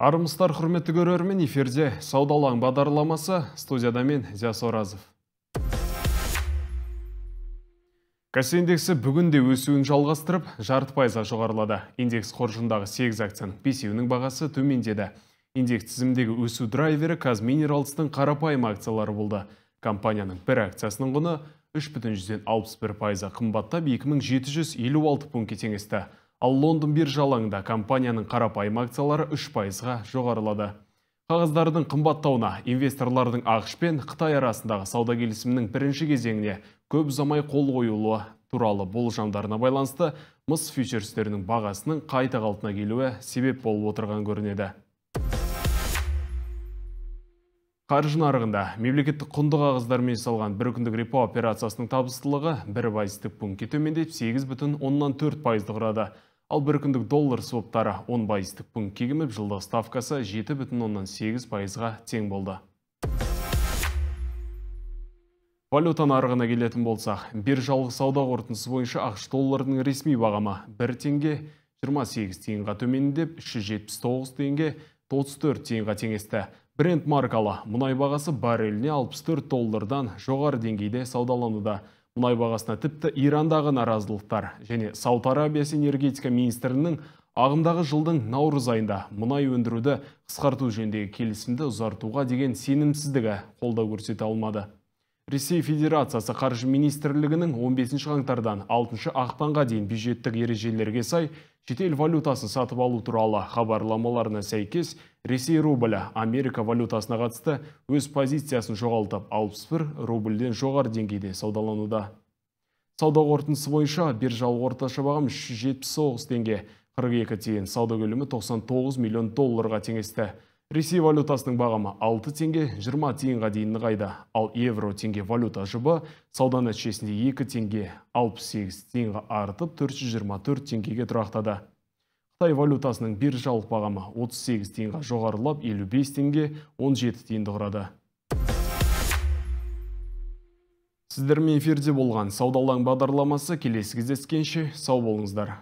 армысыздар құрметті көрермен эфирде саудалаң бағдарламасы студияда мен зияс оразов Кәсі индексі бүгінде өсуін жалғастырып, жарты пайызға жоғарылады. Индекс қоржындағы 8 акцияның бесеуінің бағасы төмендеді. Индекс тізімдегі өсу драйвері Казминералстың қарапайым акциялары болды. Компанияның бір акциясының құны 3,61 пайызға қымбаттап 2756 пунктке теңесті ал лондон биржа алаңында компанияның қарапайым акциялары үш пайызға жоғарылады қағаздардың қымбаттауына инвесторлардың ақш пен қытай арасындағы сауда келісімінің бірінші кезеңіне көп ұзамай қол қойылуы туралы болжамдарына байланысты мыс фьючерстерінің бағасының қайта қалпына келуі себеп болып отырған көрінеді қаржы нарығында мемлекеттік құнды қағаздармен салған бір күндік репо операциясының табыстылығы бір пайыздық пунктке төмендеп сегіз бүтін оннан төрт пайызды құрады ал бір күндік доллар соптары 10 пайыздық пункт кегіміп жылдық ставкасы 7,8 пайызға тең болды валюта нарығына келетін болсақ биржалық сауда қорытындысы бойынша ақш долларының ресми бағамы 1 теңге 28 тиынға төмендеп 379 теңге 34 тиынға теңесті бренд маркалы мұнай бағасы барреліне 64 доллардан жоғары деңгейде саудалануда мұнай бағасына тіпті ирандағы наразылықтар және сауд арабиясы энергетика министрінің ағымдағы жылдың наурыз айында мұнай өндіруді қысқарту жөніндегі келісімді ұзартуға деген сенімсіздігі қолдау көрсете алмады Ресей Федерациясы қаржы министрлігінің 15 қаңтардан 6 ақпанға дейін бюджеттік ережелерге сай шетел валютасын сатып алу туралы хабарламаларына сәйкес Ресей рублі Америка валютасына қатысты өз позициясын жоғалтып 61 рубльден жоғары деңгейде саудалануда. Сауда қорытындысы бойынша биржалық орташа бағам 379 теңге, 42 тиын, сауда көлемі 99 миллион долларға теңесті. Ресей валютасының бағамы 6 тенге 20 тиынға дейін нығайды, ал евро теңге валюта жұбы сауда нәтижесінде 2 тенге 68 тиынға артып 424 тенгеге тұрақтады. Қытай валютасының бір жалық бағамы 38 тенге жоғарылап 55 тенге 17 тиынды құрады. Сіздермен ферде болған саудалан бағдарламасы келесі кездескенше сау болыңыздар.